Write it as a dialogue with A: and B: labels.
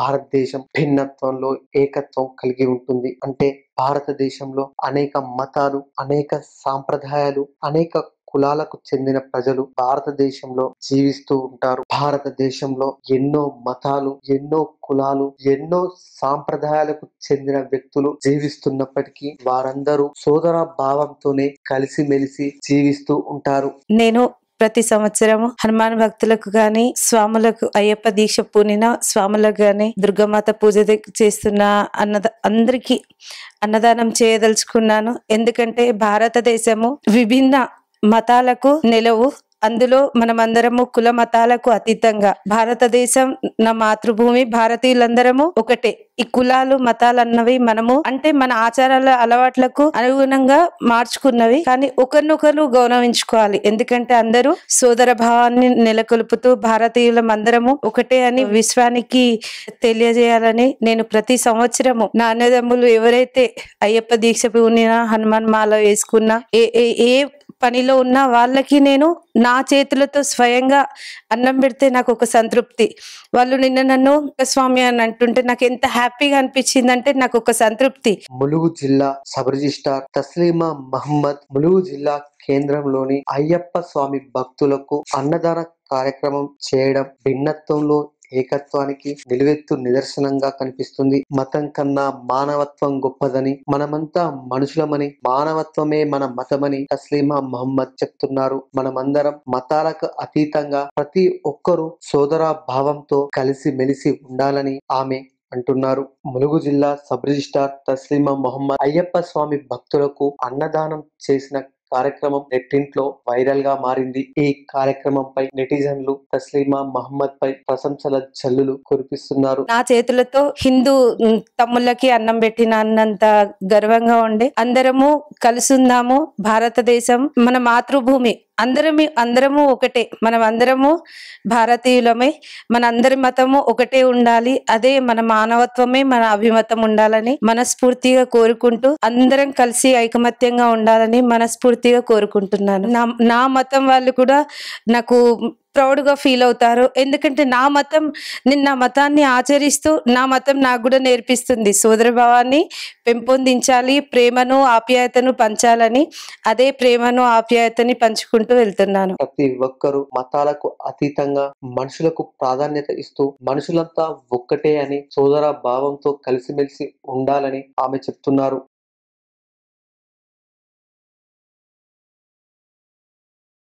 A: భారతదేశం భిన్నత్వంలో ఏకత్వం కలిగి ఉంటుంది అంటే భారతదేశంలో అనేక మతాలు అనేక సాంప్రదాయాలు అనేక కులాలకు చెందిన ప్రజలు భారతదేశంలో జీవిస్తూ ఉంటారు భారతదేశంలో ఎన్నో మతాలు ఎన్నో కులాలు ఎన్నో సాంప్రదాయాలకు చెందిన వ్యక్తులు జీవిస్తున్నప్పటికీ వారందరూ సోదర భావంతోనే కలిసిమెలిసి జీవిస్తూ ఉంటారు
B: నేను ప్రతి సంవత్సరము హనుమాన్ భక్తులకు గాని స్వాములకు అయ్యప్ప దీక్ష పూనిన స్వాములకు గాని దుర్గమాత పూజ చేస్తున్న అన్నద అందరికీ అన్నదానం చేయదలుచుకున్నాను ఎందుకంటే భారతదేశము విభిన్న మతాలకు నిలవు అందులో మనమందరము కుల మతాలకు అతీతంగా భారతదేశం నా మాతృభూమి భారతీయులందరము ఒకటే ఈ కులాలు మతాలు అన్నవి మనము అంటే మన ఆచారాల అలవాట్లకు అనుగుణంగా మార్చుకున్నవి కానీ ఒకరినొకరు గౌరవించుకోవాలి ఎందుకంటే అందరూ సోదర భావాన్ని నెలకొల్పుతూ భారతీయులం అందరము ఒకటే అని విశ్వానికి తెలియజేయాలని నేను ప్రతి సంవత్సరము నా అన్నదమ్ములు ఎవరైతే అయ్యప్ప దీక్ష పూనినా హనుమాన్ మాల వేసుకున్నా ఏ ఏ పనిలో ఉన్న వాళ్ళకి నేను నా చేతులతో స్వయంగా అన్నం పెడితే నాకు ఒక సంతృప్తి వాళ్ళు నిన్న నన్ను స్వామి అని అంటుంటే నాకు ఎంత హ్యాపీగా అనిపించింది అంటే నాకు ఒక సంతృప్తి
A: ములుగు జిల్లా సబ్ రిజిస్టార్ తస్లీమా మహమ్మద్ ములుగు జిల్లా కేంద్రంలోని అయ్యప్ప స్వామి భక్తులకు అన్నదాన కార్యక్రమం చేయడం భిన్నత్వంలో ఏకత్వానికి నిలువెత్తు నిదర్శనంగా కనిపిస్తుంది మతం కన్నా మానవత్వం గొప్పదని మనమంతా మనుషులమని మానవత్వమే మన మతమని తస్లీమా మహమ్మద్ చెప్తున్నారు మనమందరం మతాలకు అతీతంగా ప్రతి ఒక్కరూ సోదర భావంతో కలిసి మెలిసి ఉండాలని ఆమె అంటున్నారు ములుగు జిల్లా సబ్ రిజిస్టార్ తస్లీమా మొహమ్మద్ అయ్యప్ప స్వామి భక్తులకు అన్నదానం చేసిన కార్యక్రమం నెట్టింట్లో వైరల్ గా మారింది ఈ కార్యక్రమంపై నెటిజన్లు తస్లీమా మహమ్మద్ పై ప్రశంసల చల్లులు కురిపిస్తున్నారు నా
B: చేతులతో హిందూ తమ్ముళ్ళకి అన్నం పెట్టిన అన్నంత గర్వంగా ఉండే అందరము కలుసుందాము భారతదేశం మన మాతృభూమి అందరము అందరము ఒకటే మనం అందరము భారతీయులమే మన అందరి మతము ఒకటే ఉండాలి అదే మన మానవత్వమే మన అభిమతం ఉండాలని మనస్ఫూర్తిగా కోరుకుంటూ అందరం కలిసి ఐకమత్యంగా ఉండాలని మనస్ఫూర్తిగా కోరుకుంటున్నాను నా నా మతం వాళ్ళు కూడా నాకు ప్రౌడ్గా ఫీల్ అవుతారు ఎందుకంటే నా మతం నిన్న నా మతాన్ని ఆచరిస్తూ నా మతం నాకు కూడా నేర్పిస్తుంది సోదరభావాన్ని పెంపొందించాలి ప్రేమను ఆప్యాయతను పంచాలని అదే ప్రేమను ఆప్యాయతని పంచుకుంటూ వెళ్తున్నాను ప్రతి ఒక్కరు మతాలకు
A: అతీతంగా మనుషులకు ప్రాధాన్యత ఇస్తూ మనుషులంతా ఒక్కటే అని సోదర భావంతో కలిసిమెలిసి ఉండాలని ఆమె చెప్తున్నారు